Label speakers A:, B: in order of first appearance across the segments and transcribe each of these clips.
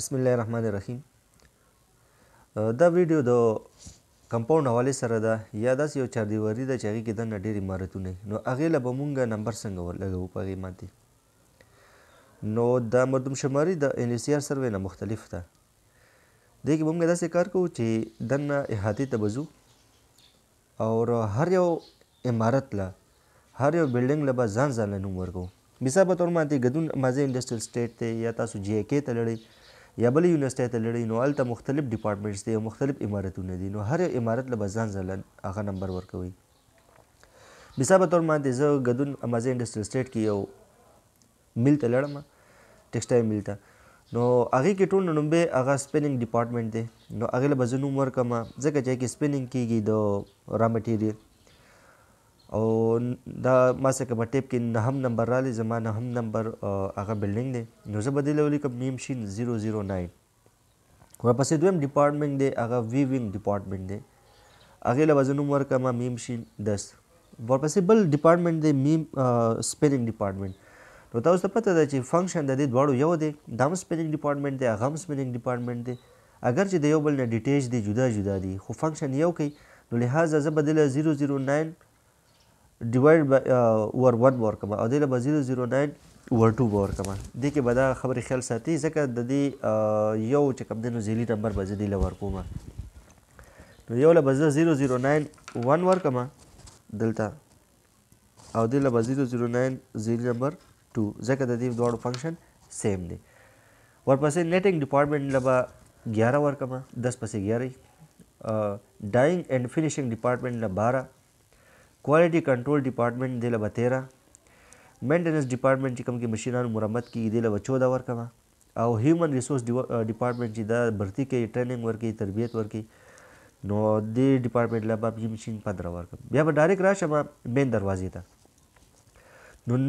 A: بسم الله الرحمن الرحیم دا ویډیو د کمپاوند حواله سره ده یا داس یو چار دیواری ده چې هغه کې د نډیر امارتونه نو هغه له بمونګه نمبر څنګه ولګو پغې ماته نو دا مردم شماري د ان سی آر سروې نه مختلف ده د کې بمونګه داسې کار کوو چې دنه احاطه ته بزو او هر یو امارت له هر یو بلډینګ له به ځان ځان نوم ورکو مثال په تور باندې ګدون مازه انډستریل سټیټ ته یا تاسو جی کې ته لړئ یا بل یونیورسيټي ته لړی نو الته مختلف ډپارټمنټس دي او مختلف امارتونه دي نو هر امارت له ځان ځل هغه نمبر ورکوي مثال په تور باندې زه غدون امازه انډستریل سټیټ کې یو مل ته لړم ټیکسټایل مل ته نو هغه کې ټول نومبه هغه سپیننګ ډپارټمنټ دی نو هغه له بزنوم ورکما ځکه چې کې سپیننګ کیږي د را مټیریل او دا ما څخه په ټیپ کې نهم نمبر را لې زما نهم نمبر هغه بلډینګ دی نو زه بدیل ولیکم نیم شین 009 ورپسې دویم ډپارټمنټ دی هغه وی وینګ ډپارټمنټ دی هغې له وزن عمر کما میم شین 10 ورپسې بل ډپارټمنټ دی میم سپیلینګ ډپارټمنټ نو تاسو ته پته ده چې فنکشن د دې دواړو یو دی دا هم سپیلینګ ډپارټمنټ دی هغه هم سپیلینګ ډپارټمنټ دی اگر چې د یو بل نه ډیټیج دی جدا جدا دی خو فنکشن یو کوي نو لہٰذا زه به دله 009 ډیوایډ ور 1 باور کوم او دله به 009 ور 2 باور کوم دې کې به دا خبرې خیال ساتي ځکه د دې یو چې کوم دنو زیلی نمبر به زه دله ور کوم نو یو له به 009 1 ور کوم دلته او دله به 009 زیلی نمبر 2 ځکه د دې دوه فنکشن سیم دی ورپسې نیټینګ ډپارټمنټ لبا 11 ور کوم 10 پسې 11 ډایینګ اینڈ فینیشینګ ډپارټمنټ لبا 12 کوالټي کنټرول ډپارټمنټ دی له بتیرا مینټیننس ډپارټمنټ چې کوم کې مشینانو مرمت کی دی له 14 ورکوه او هیومن ریسورس ډپارټمنټ چې دا برتی کوي ټریننګ ورکي تربیت ورکي نو دې ډپارټمنټ لا به مشین 15 ورکوه بیا به ډایرک راشه مین دروازې ته نو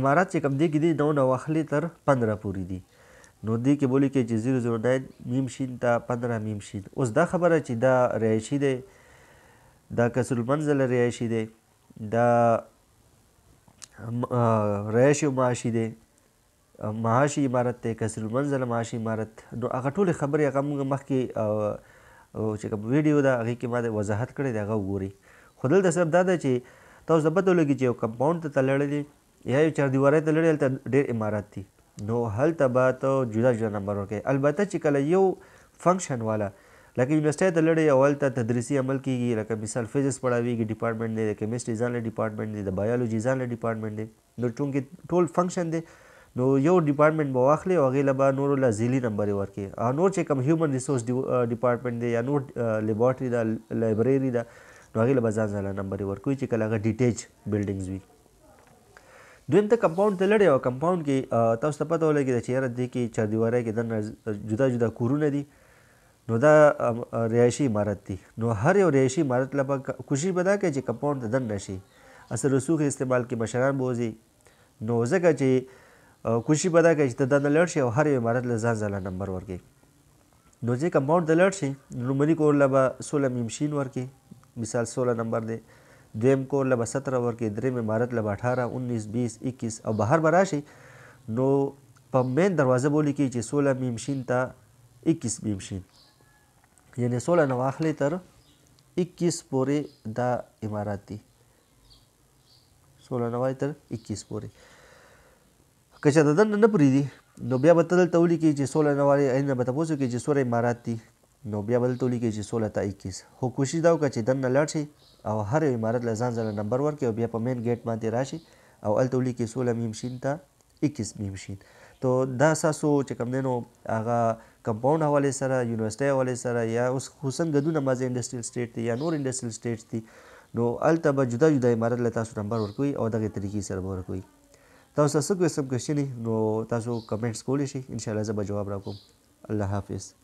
A: امارات چې کم دی کې دی نو نو اخلي تر 15 پوری دی نو دی کې بولی کې چې 009 میم شین تا 15 میم شین اوس دا خبره چې دا ریشی دی دا کسر المنزل ریایشي دی دا ریش او معاشي دی معاشي عمارت دی کسر المنزل معاشي عمارت نو هغه ټولې خبرې هغه موږ مخکې چې کوم ویډیو دا هغه کې ما د وضاحت کړی دی هغه وګوري خو دلته صرف دا ده چې تاسو د پته لګي چې یو کمپاوند ته تړلې یا یو چار دیوارې ته تړلې هلته ډېر عمارت دي نو هلته به ته جدا جدا نمبر ورکوي البته چې کله یو فنکشن والا لکه یونیورسيټي د لړۍ اول ته تدریسي عمل کیږي لکه مثال فزکس پڑھاویږي ډپارټمنټ دی د کیمستري ځان له ډپارټمنټ دی د بایولوژي ځان له ډپارټمنټ دی نو چونکې ټول فنکشن دی نو یو ډپارټمنټ به واخلي او هغې له به نورو له ذیلي نمبر یې ورکړي او نور چې کوم هیومن ریسورس ډپارټمنټ دی یا نور لیبارټري ده لایبرري ده نو هغې له به ځان ځانله نمبر یې ورکوي چې کله هغه ډیټیچ بلډینګز وي دویم ته کمپاوند ته لړی او کمپاوند کې تاسو ته پته ولګي چې یاره دې کې چاردیواری کې دننه جدا جدا کورونه دي نو دا ریاشي عمارت دی نو هر یو ریاشي عمارت لپاره کوشش به دا کوي چې کمپاوند ته دن نشي اصل رسوخ استعمال کې مشران بوزي نو ځکه چې کوشش به دا کوي چې د دن لړ شي او هر یو عمارت له ځان ځله نمبر ورکړي نو چې کمپاوند د لړ شي نومري کور لا به 16 مشين ورکړي مثال 16 نمبر دی دویم کور لا به 17 ورکړي دریم عمارت لا به 18 19 20 21 او بهر براشي نو په مین دروازه بولی کې چې 16 میم شین ته 21 میم شین یعنی 16 نه واخلې تر 21 پورې دا عمارت دی 16 نه وای تر 21 پورې که چې ددن نه پری دی نو بیا به تل تولی کې چې 16 نه وای نه به تاسو کې چې سورې عمارت دی نو بیا بل تولی کې چې 16 ته 21 هو کوشش دا وکړه چې دنه لاړ شي او هر عمارت لزان ځله نمبر ورکړي او بیا په مین گیټ باندې راشي او ال تولی کې 16 میم شین ته 21 میم شین نو دا ساسو چې کوم دینو هغه کمپاوند حواله سره یونیورسيټي حواله سره یا اوس خصوصا ګدونه مازه انډستریل سټیټ دی یا نور انډستریل سټیټ دی نو الته به جدا جدا امارت له تاسو نمبر ورکوي او دغه طریقې سره ورکوي تاسو څه کوم کوشنې نو تاسو کمنټس کولی شئ ان شاء الله زه به جواب راکوم الله حافظ